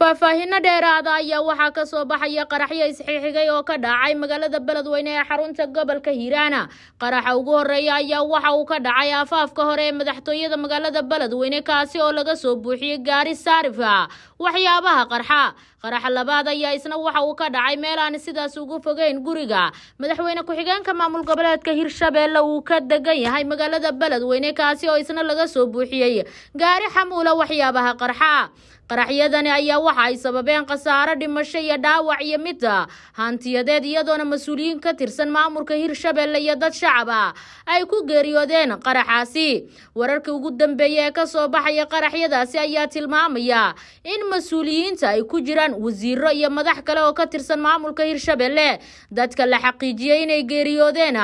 faahfaahino dheeraada ayaa waxaa ka soo baxaya qaraxyo isxixigay oo ka dhacay magaalada beledweyne ee xarunta gobolka hiiraana qaraxa ugu horreeya ayaa waxa uu ka dhacay aafaafka hore ee madaxtooyada magaalada beledweyne kaasi oo laga soo buuxiyey gaari saarifa waxyaabaha qarxa qaraxa labaad ayaa isna waxa uu ka dhacay meel aan sidaas ugu fogeyn guriga madaxweyne ku-xigeenka maamul goboleedka hirshabeelle uu ka degan yahay magaalada beledweyne kaasi oo isna laga soo buuxiyey gaari xamuula waxyaabaha qarxa qaraxyadani ayaa waxa ay sababeen khasaaro dhimasho iyo dhaawac iyo mid ah. hantiyadeed iyadoona mas-uuliyiin ka tirsan maamulka hirshabelle iyo dad shacab ah ay ku geeriyoodeen qaraxaasi wararka ugu dambeeya ee kasoo baxaya qaraxyadaasi ayaa tilmaamaya in mas-uuliyiinta ay ku jiraan wasiiro iyo madax kale oo ka tirsan maamulka hirshabelle dadka la xaqiijiyay inay geeriyoodeen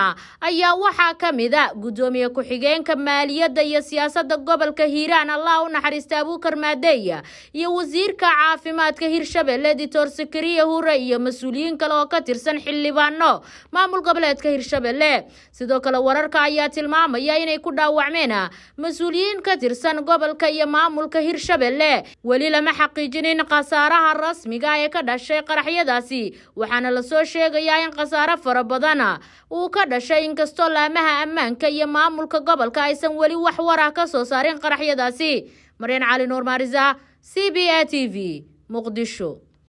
ayaa waxaa ka mid a ah guddoomiye ku-xigeenka maaliyadda iyo siyaasada gobolka hiiraan allah u naxariista abuukar maadeey iyo wasiirka caafimaadka hirshabelle dictor sakariya hure iyo mas-uuliyiin kale oo ka tirsan xildhibaano maamul goboleedka hirshabelle sidoo kale wararka ayaa tilmaamaya inay ku dhaawacmeen mas-uuliyiin ka tirsan gobolka iyo maamulka hirshabelle weli lama xaqiijinin khasaaraha rasmiga ah ee ka dhashay qaraxyadaasi waxaana lasoo sheegayaa in khasaare fara badan uu ka dhashay inkastoo laamaha ammaanka iyo maamulka gobolka aysan weli wax war ah ka soo saarin qaraxyadaasi maryan cali nuur maarisa c b a t v muqdisho